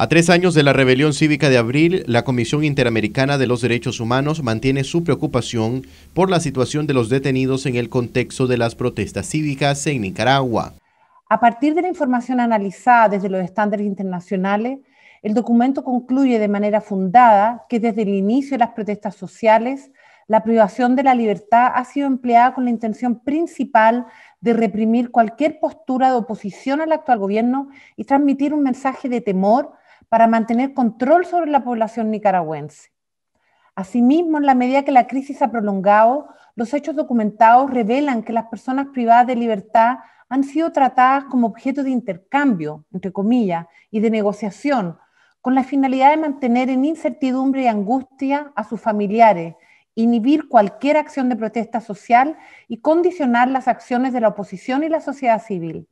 A tres años de la rebelión cívica de abril, la Comisión Interamericana de los Derechos Humanos mantiene su preocupación por la situación de los detenidos en el contexto de las protestas cívicas en Nicaragua. A partir de la información analizada desde los estándares internacionales, el documento concluye de manera fundada que desde el inicio de las protestas sociales, la privación de la libertad ha sido empleada con la intención principal de reprimir cualquier postura de oposición al actual gobierno y transmitir un mensaje de temor para mantener control sobre la población nicaragüense. Asimismo, en la medida que la crisis ha prolongado, los hechos documentados revelan que las personas privadas de libertad han sido tratadas como objeto de intercambio, entre comillas, y de negociación, con la finalidad de mantener en incertidumbre y angustia a sus familiares, inhibir cualquier acción de protesta social y condicionar las acciones de la oposición y la sociedad civil.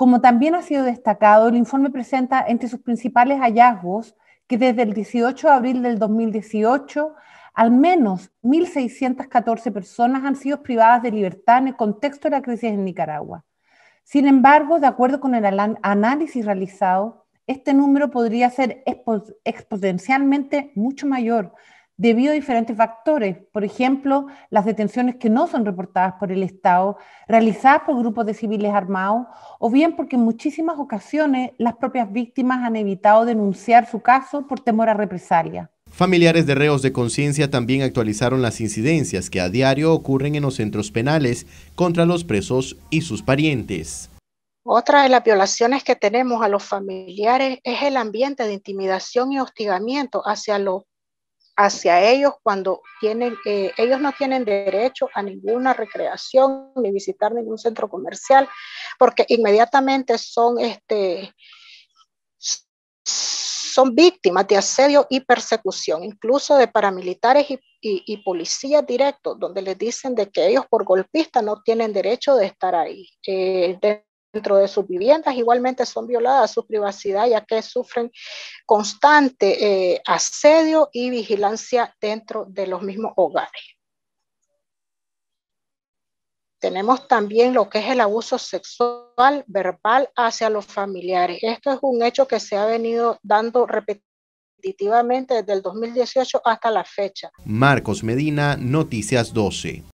Como también ha sido destacado, el informe presenta entre sus principales hallazgos que desde el 18 de abril del 2018 al menos 1.614 personas han sido privadas de libertad en el contexto de la crisis en Nicaragua. Sin embargo, de acuerdo con el análisis realizado, este número podría ser exponencialmente mucho mayor, debido a diferentes factores, por ejemplo, las detenciones que no son reportadas por el Estado, realizadas por grupos de civiles armados, o bien porque en muchísimas ocasiones las propias víctimas han evitado denunciar su caso por temor a represalia. Familiares de reos de conciencia también actualizaron las incidencias que a diario ocurren en los centros penales contra los presos y sus parientes. Otra de las violaciones que tenemos a los familiares es el ambiente de intimidación y hostigamiento hacia los hacia ellos cuando tienen, eh, ellos no tienen derecho a ninguna recreación ni visitar ningún centro comercial, porque inmediatamente son, este, son víctimas de asedio y persecución, incluso de paramilitares y, policías directos, donde les dicen de que ellos por golpista no tienen derecho de estar ahí. Eh, dentro de sus viviendas, igualmente son violadas su privacidad, ya que sufren constante eh, asedio y vigilancia dentro de los mismos hogares. Tenemos también lo que es el abuso sexual verbal hacia los familiares. Esto es un hecho que se ha venido dando repetitivamente desde el 2018 hasta la fecha. Marcos Medina, Noticias 12.